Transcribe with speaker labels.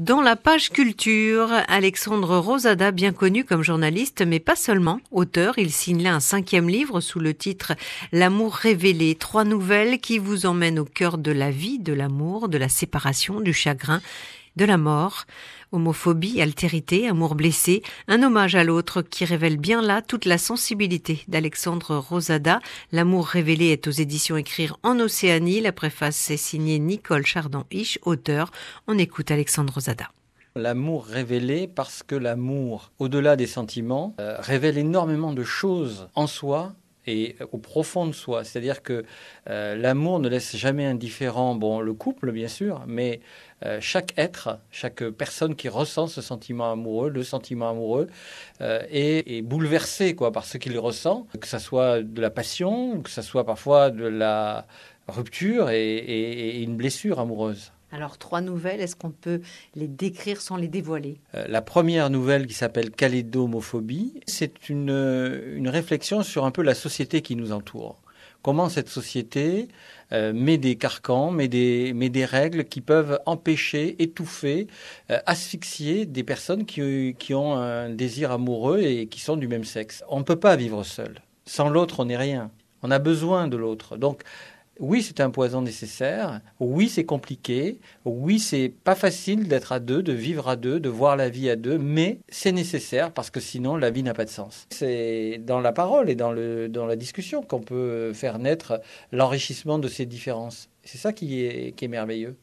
Speaker 1: Dans la page culture, Alexandre Rosada, bien connu comme journaliste, mais pas seulement, auteur, il signe là un cinquième livre sous le titre L'amour révélé, trois nouvelles qui vous emmènent au cœur de la vie, de l'amour, de la séparation, du chagrin de la mort, homophobie, altérité, amour blessé, un hommage à l'autre qui révèle bien là toute la sensibilité d'Alexandre Rosada. L'amour révélé est aux éditions Écrire en Océanie. La préface est signée Nicole Chardon-Hiche, auteur. On écoute Alexandre Rosada
Speaker 2: l'amour révélé parce que l'amour, au-delà des sentiments, euh, révèle énormément de choses en soi et au profond de soi. C'est-à-dire que euh, l'amour ne laisse jamais indifférent, bon, le couple bien sûr, mais euh, chaque être, chaque personne qui ressent ce sentiment amoureux, le sentiment amoureux, euh, est, bouleversé quoi par ce qu'il ressent, que ça soit de la passion, que ça soit parfois de la rupture et une blessure amoureuse.
Speaker 1: Alors trois nouvelles, est-ce qu'on peut les décrire sans les dévoiler
Speaker 2: euh, La première nouvelle qui s'appelle Calédomophobie, c'est euh, une, réflexion sur un peu la société qui nous entoure comment cette société euh, met des carcans, met des, règles qui peuvent empêcher, étouffer, asphyxier des personnes qui, qui ont un désir amoureux et qui sont du même sexe. On ne peut pas vivre seul. Sans l'autre, on n'est rien. On a besoin de l'autre. Donc, oui, c'est un poison nécessaire, oui, c'est compliqué, oui, c'est pas facile d'être à deux, de vivre à deux, de voir la vie à deux, mais c'est nécessaire parce que sinon la vie n'a pas de sens. C'est dans la parole et dans, le, dans la discussion qu'on peut faire naître l'enrichissement de ces différences. C'est ça qui est, qui est merveilleux.